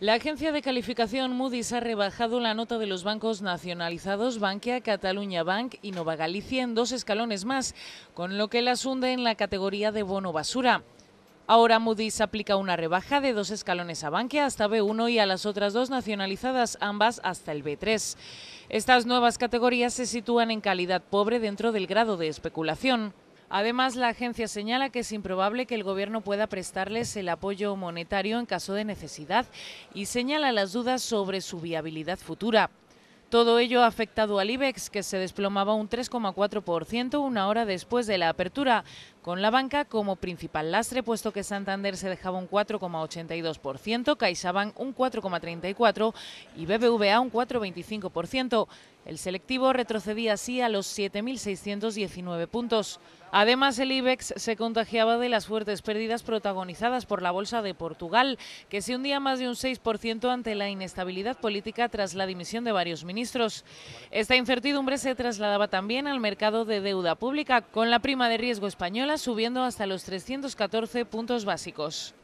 La agencia de calificación Moody's ha rebajado la nota de los bancos nacionalizados Bankia, Cataluña Bank y Nova Galicia en dos escalones más, con lo que las hunde en la categoría de bono basura. Ahora Moody's aplica una rebaja de dos escalones a Bankia hasta B1 y a las otras dos nacionalizadas, ambas hasta el B3. Estas nuevas categorías se sitúan en calidad pobre dentro del grado de especulación. Además, la agencia señala que es improbable que el Gobierno pueda prestarles el apoyo monetario en caso de necesidad y señala las dudas sobre su viabilidad futura. Todo ello ha afectado al IBEX, que se desplomaba un 3,4% una hora después de la apertura, con la banca como principal lastre, puesto que Santander se dejaba un 4,82%, CaixaBank un 4,34% y BBVA un 4,25%. El selectivo retrocedía así a los 7.619 puntos. Además, el IBEX se contagiaba de las fuertes pérdidas protagonizadas por la Bolsa de Portugal, que se hundía más de un 6% ante la inestabilidad política tras la dimisión de varios ministros. Esta incertidumbre se trasladaba también al mercado de deuda pública, con la prima de riesgo española subiendo hasta los 314 puntos básicos.